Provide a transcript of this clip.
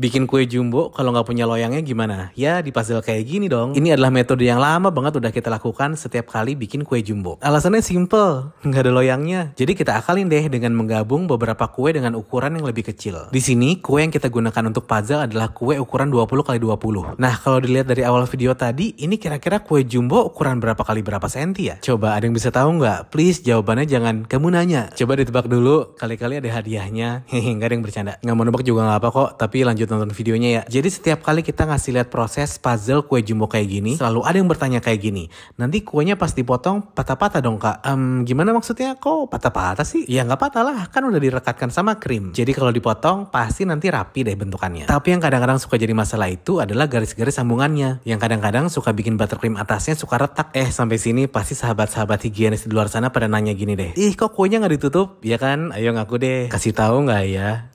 Bikin kue jumbo kalau nggak punya loyangnya gimana? Ya di puzzle kayak gini dong. Ini adalah metode yang lama banget udah kita lakukan setiap kali bikin kue jumbo. Alasannya simple, nggak ada loyangnya. Jadi kita akalin deh dengan menggabung beberapa kue dengan ukuran yang lebih kecil. Di sini kue yang kita gunakan untuk puzzle adalah kue ukuran 20 kali 20. Nah kalau dilihat dari awal video tadi, ini kira-kira kue jumbo ukuran berapa kali berapa senti ya? Coba ada yang bisa tahu nggak? Please jawabannya jangan kamu nanya. Coba ditebak dulu, kali-kali ada hadiahnya. Hehe, nggak ada yang bercanda. Nggak mau nebak juga nggak apa kok, tapi lanjut nonton videonya ya. Jadi setiap kali kita ngasih lihat proses puzzle kue jumbo kayak gini, selalu ada yang bertanya kayak gini. Nanti kuenya pas dipotong patah-patah dong kak. Um, gimana maksudnya kok patah-patah sih? Ya nggak patah lah, kan udah direkatkan sama krim. Jadi kalau dipotong pasti nanti rapi deh bentukannya. Tapi yang kadang-kadang suka jadi masalah itu adalah garis-garis sambungannya. Yang kadang-kadang suka bikin buttercream atasnya suka retak. Eh sampai sini pasti sahabat-sahabat higienis di luar sana pada nanya gini deh. Ih kok kuenya nggak ditutup? Ya kan? Ayo ngaku deh. Kasih tahu nggak ya?